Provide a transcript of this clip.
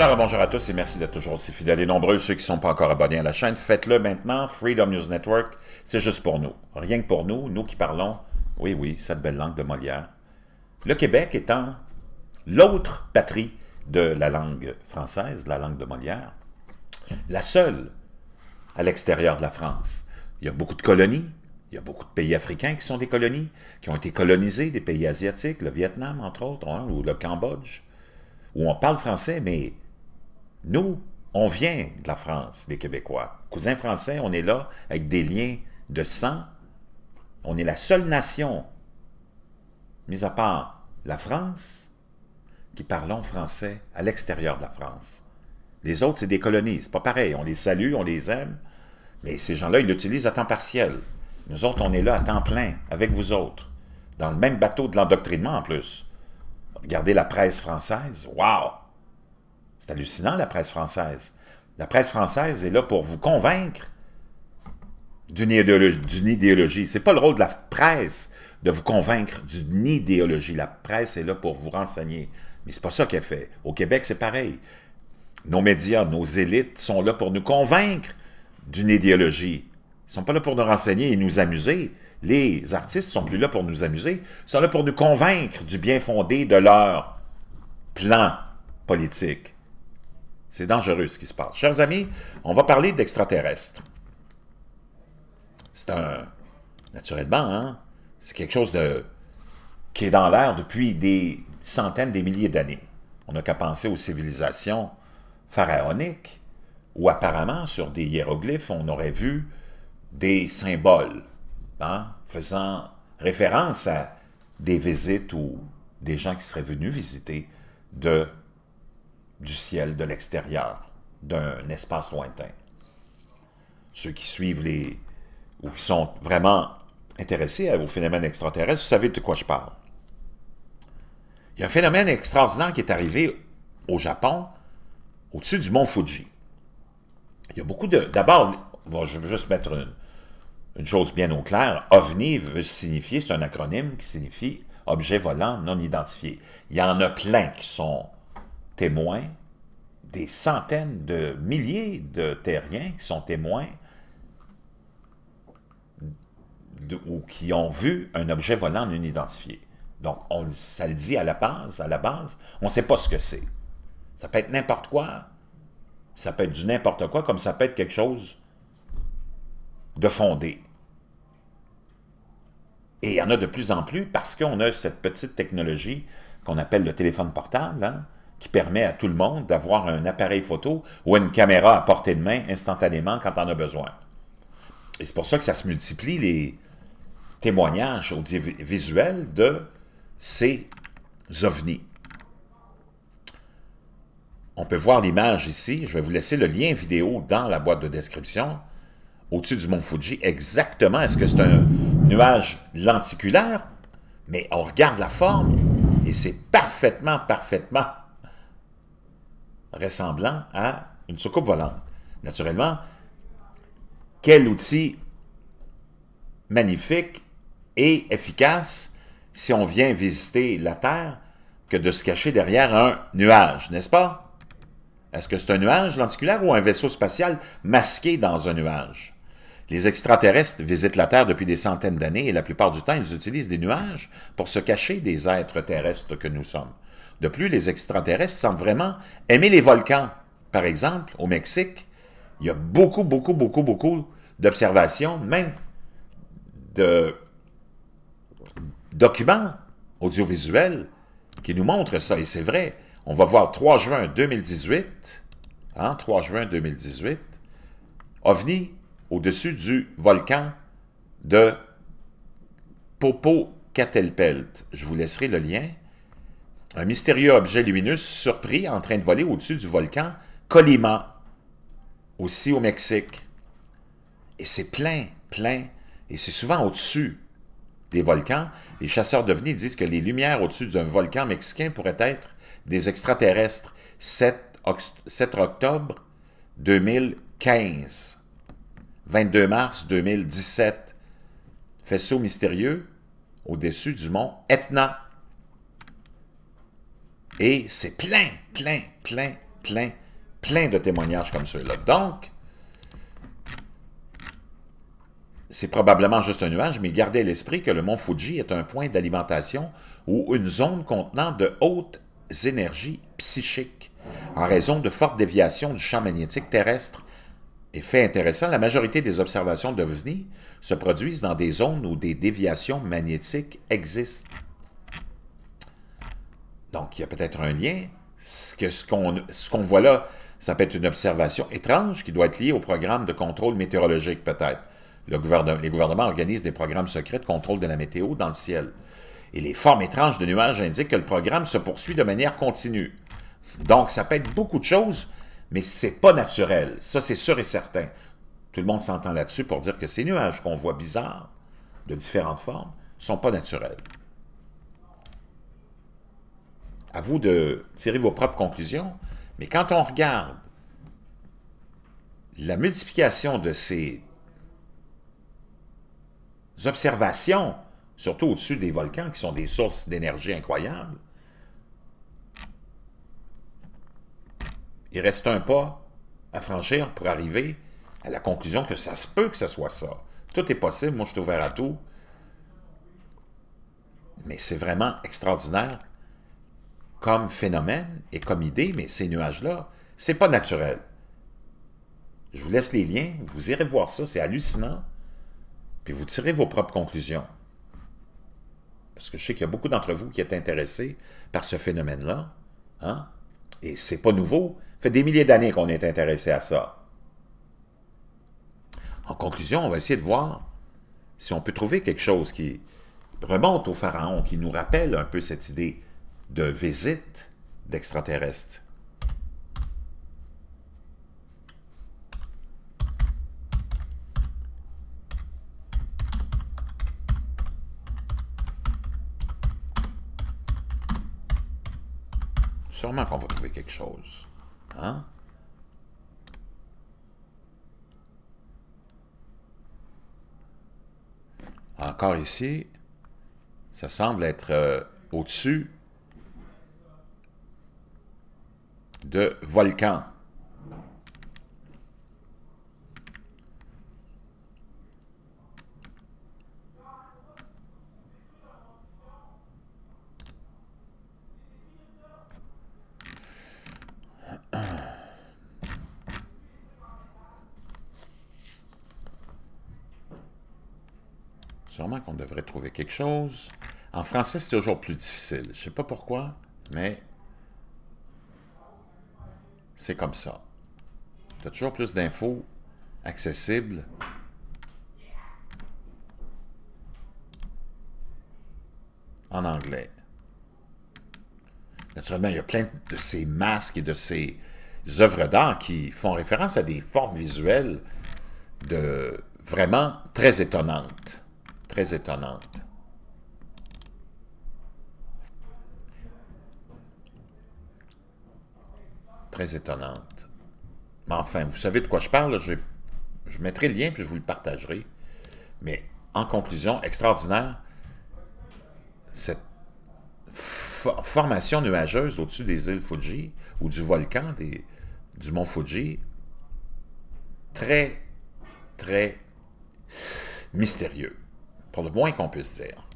Alors, euh, bonjour à tous et merci d'être toujours aussi fidèles et nombreux. Ceux qui ne sont pas encore abonnés à la chaîne, faites-le maintenant. Freedom News Network, c'est juste pour nous. Rien que pour nous, nous qui parlons, oui, oui, cette belle langue de Molière. Le Québec étant l'autre patrie de la langue française, de la langue de Molière, la seule à l'extérieur de la France. Il y a beaucoup de colonies, il y a beaucoup de pays africains qui sont des colonies, qui ont été colonisés, des pays asiatiques, le Vietnam entre autres, ou le Cambodge, où on parle français, mais nous, on vient de la France, des Québécois. Cousins français, on est là avec des liens de sang. On est la seule nation, mis à part la France, qui parlons français à l'extérieur de la France. Les autres, c'est des colonies, c'est pas pareil. On les salue, on les aime, mais ces gens-là, ils l'utilisent à temps partiel. Nous autres, on est là à temps plein, avec vous autres, dans le même bateau de l'endoctrinement en plus. Regardez la presse française, waouh! C'est hallucinant, la presse française. La presse française est là pour vous convaincre d'une idéologie. Ce n'est pas le rôle de la presse de vous convaincre d'une idéologie. La presse est là pour vous renseigner. Mais ce n'est pas ça qu'elle fait. Au Québec, c'est pareil. Nos médias, nos élites sont là pour nous convaincre d'une idéologie. Ils ne sont pas là pour nous renseigner et nous amuser. Les artistes ne sont plus là pour nous amuser. Ils sont là pour nous convaincre du bien fondé de leur plan politique. C'est dangereux ce qui se passe. Chers amis, on va parler d'extraterrestres. C'est un... Naturellement, hein, C'est quelque chose de qui est dans l'air depuis des centaines, des milliers d'années. On n'a qu'à penser aux civilisations pharaoniques, où apparemment, sur des hiéroglyphes, on aurait vu des symboles hein, faisant référence à des visites ou des gens qui seraient venus visiter de du ciel de l'extérieur, d'un espace lointain. Ceux qui suivent les... ou qui sont vraiment intéressés aux phénomènes extraterrestres, vous savez de quoi je parle. Il y a un phénomène extraordinaire qui est arrivé au Japon, au-dessus du mont Fuji. Il y a beaucoup de... D'abord, je vais juste mettre une, une chose bien au clair. OVNI veut signifier, c'est un acronyme qui signifie objet volant non identifié. Il y en a plein qui sont témoins, des centaines de milliers de terriens qui sont témoins ou qui ont vu un objet volant non identifié. Donc, on, ça le dit à la base, à la base, on ne sait pas ce que c'est. Ça peut être n'importe quoi, ça peut être du n'importe quoi, comme ça peut être quelque chose de fondé. Et il y en a de plus en plus parce qu'on a cette petite technologie qu'on appelle le téléphone portable, hein, qui permet à tout le monde d'avoir un appareil photo ou une caméra à portée de main instantanément quand on en a besoin. Et c'est pour ça que ça se multiplie les témoignages audiovisuels de ces ovnis. On peut voir l'image ici. Je vais vous laisser le lien vidéo dans la boîte de description, au-dessus du mont Fuji. Exactement, est-ce que c'est un nuage lenticulaire? Mais on regarde la forme et c'est parfaitement, parfaitement ressemblant à une soucoupe volante. Naturellement, quel outil magnifique et efficace si on vient visiter la Terre que de se cacher derrière un nuage, n'est-ce pas? Est-ce que c'est un nuage lenticulaire ou un vaisseau spatial masqué dans un nuage? Les extraterrestres visitent la Terre depuis des centaines d'années et la plupart du temps, ils utilisent des nuages pour se cacher des êtres terrestres que nous sommes. De plus, les extraterrestres semblent vraiment aimer les volcans. Par exemple, au Mexique, il y a beaucoup, beaucoup, beaucoup, beaucoup d'observations, même de documents audiovisuels qui nous montrent ça. Et c'est vrai, on va voir 3 juin 2018, 3 hein, juin 2018, OVNI au-dessus du volcan de Popocatépetl. Je vous laisserai le lien un mystérieux objet lumineux surpris en train de voler au-dessus du volcan Colima, aussi au Mexique. Et c'est plein, plein, et c'est souvent au-dessus des volcans. Les chasseurs de devenus disent que les lumières au-dessus d'un volcan mexicain pourraient être des extraterrestres. 7, 7 octobre 2015. 22 mars 2017. Faisceau mystérieux au-dessus du mont Etna. Et c'est plein, plein, plein, plein, plein de témoignages comme ceux-là. Donc, c'est probablement juste un nuage, mais gardez à l'esprit que le mont Fuji est un point d'alimentation ou une zone contenant de hautes énergies psychiques en raison de fortes déviations du champ magnétique terrestre. Et fait intéressant, la majorité des observations d'OVNI se produisent dans des zones où des déviations magnétiques existent. Donc, il y a peut-être un lien. Ce qu'on ce voit là, ça peut être une observation étrange qui doit être liée au programme de contrôle météorologique, peut-être. les gouvernements organisent des programmes secrets de contrôle de la météo dans le ciel. Et les formes étranges de nuages indiquent que le programme se poursuit de manière continue. Donc, ça peut être beaucoup de choses, mais c'est pas naturel. Ça, c'est sûr et certain. Tout le monde s'entend là-dessus pour dire que ces nuages qu'on voit bizarres, de différentes formes, sont pas naturels à vous de tirer vos propres conclusions, mais quand on regarde la multiplication de ces observations, surtout au-dessus des volcans, qui sont des sources d'énergie incroyables, il reste un pas à franchir pour arriver à la conclusion que ça se peut que ce soit ça. Tout est possible, moi je suis ouvert à tout. Mais c'est vraiment extraordinaire comme phénomène et comme idée, mais ces nuages-là, c'est pas naturel. Je vous laisse les liens, vous irez voir ça, c'est hallucinant, puis vous tirez vos propres conclusions. Parce que je sais qu'il y a beaucoup d'entre vous qui êtes intéressés par ce phénomène-là, hein? et c'est pas nouveau, ça fait des milliers d'années qu'on est intéressé à ça. En conclusion, on va essayer de voir si on peut trouver quelque chose qui remonte au pharaon, qui nous rappelle un peu cette idée de visite d'extraterrestres. Sûrement qu'on va trouver quelque chose. Hein? Encore ici, ça semble être euh, au-dessus de volcan. Sûrement qu'on devrait trouver quelque chose. En français, c'est toujours plus difficile. Je ne sais pas pourquoi, mais c'est comme ça. Tu as toujours plus d'infos accessibles. En anglais. Naturellement, il y a plein de ces masques et de ces œuvres d'art qui font référence à des formes visuelles de vraiment très étonnantes. Très étonnantes. étonnante. Mais enfin, vous savez de quoi je parle, je, mettrai le lien puis je vous le partagerai. Mais en conclusion, extraordinaire, cette formation nuageuse au-dessus des îles Fuji ou du volcan des, du mont Fuji, très, très mystérieux, pour le moins qu'on puisse dire.